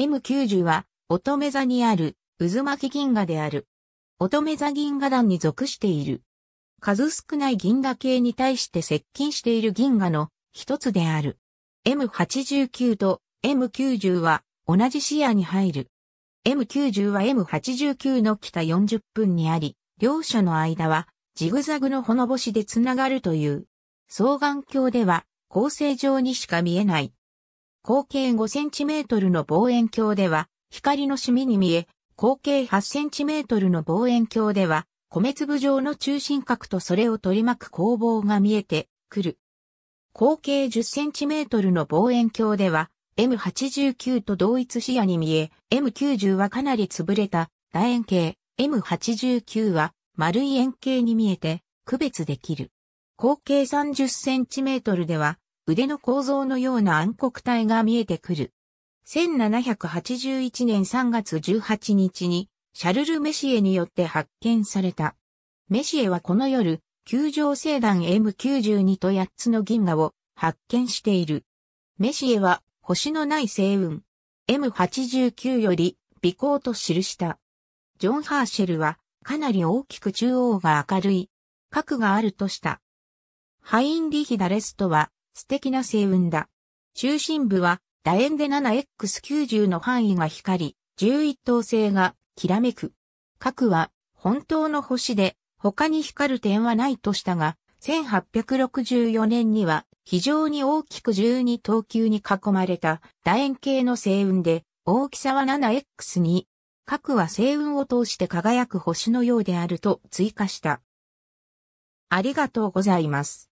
M90 は、乙女座にある、渦巻き銀河である。乙女座銀河団に属している。数少ない銀河系に対して接近している銀河の一つである。M89 と M90 は同じ視野に入る。M90 は M89 の北40分にあり、両者の間はジグザグのほのぼしでつながるという。双眼鏡では構成上にしか見えない口径5センチメートルの望遠鏡では、光のシミに見え、口径8センチメートルの望遠鏡では、米粒状の中心角とそれを取り巻く光棒が見えてくる。口径10センチメートルの望遠鏡では、M89 と同一視野に見え、M90 はかなり潰れた楕円形、M89 は丸い円形に見えて区別できる。口径30センチメートルでは、腕の構造のような暗黒体が見えてくる。1781年3月18日にシャルル・メシエによって発見された。メシエはこの夜、球状星団 M92 と8つの銀河を発見している。メシエは星のない星雲 M89 より微光と記した。ジョン・ハーシェルはかなり大きく中央が明るい。核があるとした。ハインリヒ・ダレストは素敵な星雲だ。中心部は楕円で 7x90 の範囲が光り、11等星がきらめく。核は本当の星で他に光る点はないとしたが、1864年には非常に大きく12等級に囲まれた楕円形の星雲で大きさは 7x2。核は星雲を通して輝く星のようであると追加した。ありがとうございます。